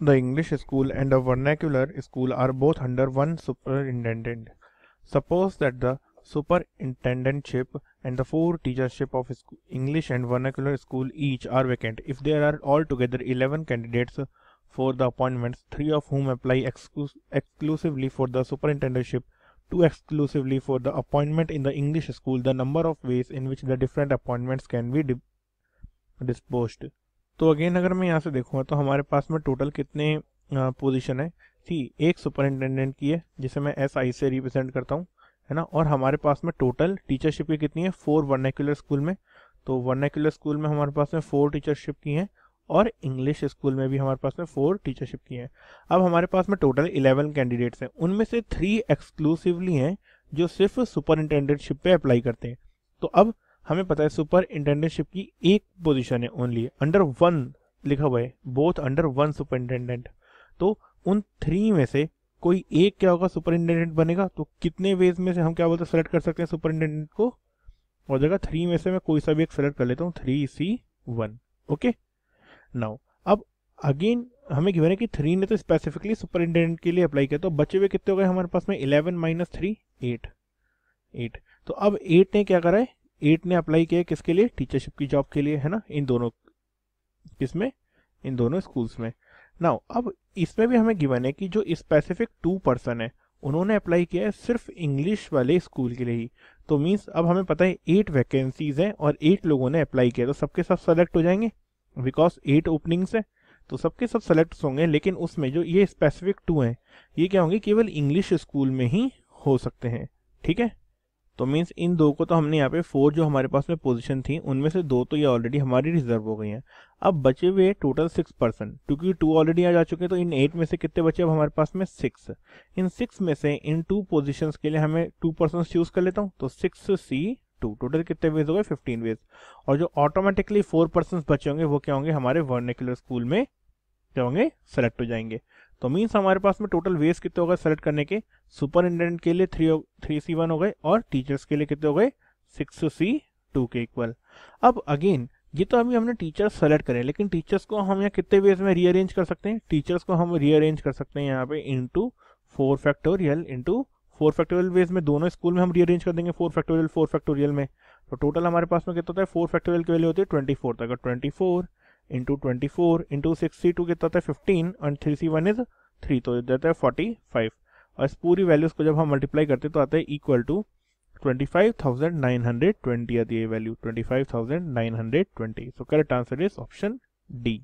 The English school and the vernacular school are both under one superintendent. Suppose that the superintendentship and the four teachership of English and vernacular school each are vacant. If there are altogether 11 candidates for the appointments, three of whom apply exclu exclusively for the superintendentship, two exclusively for the appointment in the English school, the number of ways in which the different appointments can be disposed तो again अगर मैं यहाँ से देखूँगा तो हमारे पास में टोटल कितने पोजिशन है थी एक सुपरिटेंडेंट की है जिसे मैं एस आई से रिप्रेजेंट करता हूँ है ना और हमारे पास में टोटल टीचरशिप की कितनी है फोर वर्नेकुलर स्कूल में तो वर्नेकुलर स्कूल में हमारे पास में फोर टीचरशिप की हैं और इंग्लिश स्कूल में भी हमारे पास में फोर टीचरशिप की हैं अब हमारे पास में टोटल इलेवन कैंडिडेट्स हैं उनमें से थ्री एक्सक्लूसिवली हैं जो सिर्फ सुपरिटेंडेंटशिप पे अप्लाई करते हैं तो अब हमें पता है सुपर इंटेंडेंटशिप की एक पोजीशन है ओनली अंडर वन लिखा हुआ है बोथ अंडर वन सुपरिटेंडेंट तो उन थ्री में से कोई एक क्या होगा सुपरिटेंडेंट बनेगा तो कितने वेज में से हम क्या बोलते हैं सेलेक्ट कर सकते हैं सुपरिटेंडेंट को और जगह थ्री में से मैं कोई सा भी एक सेलेक्ट कर लेता हूँ three C one okay now अब अगेन हमें गिवन है कि थ्री ने तो स्पेसिफिकली सुपरिटेंडेंट के लिए अप्लाई किया तो बचे हुए कितने हो गए हमारे पास में eleven minus three eight eight तो अब एट ने क्या करा है एट ने अप्लाई किया किसके लिए टीचरशिप की जॉब के लिए है ना इन दोनों किसमें इन दोनों स्कूल्स में नाउ अब इसमें भी हमें गिवन है कि जो स्पेसिफिक टू पर्सन है उन्होंने अप्लाई किया है सिर्फ इंग्लिश वाले स्कूल के लिए ही तो मीन्स अब हमें पता है एट वैकेंसीज हैं और एट लोगों ने अप्लाई किया तो सबके सब सेलेक्ट हो जाएंगे बिकॉज एट ओपनिंग्स हैं तो सबके सब सेलेक्ट होंगे लेकिन उसमें जो ये स्पेसिफिक टू हैं ये क्या होंगे केवल इंग्लिश स्कूल में ही हो सकते हैं ठीक है तो मीन्स इन दो को तो हमने यहाँ पे फोर जो हमारे पास में पोजीशन थी उनमें से दो तो ये ऑलरेडी हमारी रिजर्व हो गई हैं अब बचे हुए टोटल सिक्स पर्सन क्योंकि टू ऑलरेडी आ जा चुके हैं तो इन एट में से कितने बचे अब हमारे पास में सिक्स इन सिक्स में से इन टू पोजिशन के लिए हमें टू पर्सन चूज कर लेता हूँ तो सिक्स सी टू टोटल कितने वेज हो गए फिफ्टीन वेज और जो ऑटोमेटिकली फोर पर्सन बचे होंगे वो क्या होंगे हमारे वर्निकुलर स्कूल में क्या होंगे सेलेक्ट हो जाएंगे तो मीन्स हमारे पास में टोटल वेज कितने हो गए सेलेक्ट करने के सुपरिटेंडेंट के लिए थ्री थ्री सी वन हो गए और टीचर्स के लिए कितने हो गए सिक्स सी टू के इक्वल अब अगेन ये तो अभी हमने टीचर्स सेलेक्ट करें लेकिन टीचर्स को हम यहाँ कितने वेज में रीअरेंज कर सकते हैं टीचर्स को हम रीअरेंज कर सकते हैं यहाँ पे into four factorial into four factorial ways में दोनों स्कूल में हम रीअरेंज कर देंगे फोर फैक्टोरियल फोर फैक्टोरियल में तो टोटल हमारे पास में कितना होता है फोर फैक्टोरियल की वैल्यू होती है ट्वेंटी फोर तक twenty four into twenty four into six two कितना था fifteen and three C one is three तो देता तो है फोर्टी फाइव और इस पूरी वैल्यूज को जब हम मल्टीप्लाई करते तो आता है equal to twenty five thousand nine hundred twenty आती है value twenty five thousand nine hundred twenty so correct answer is option D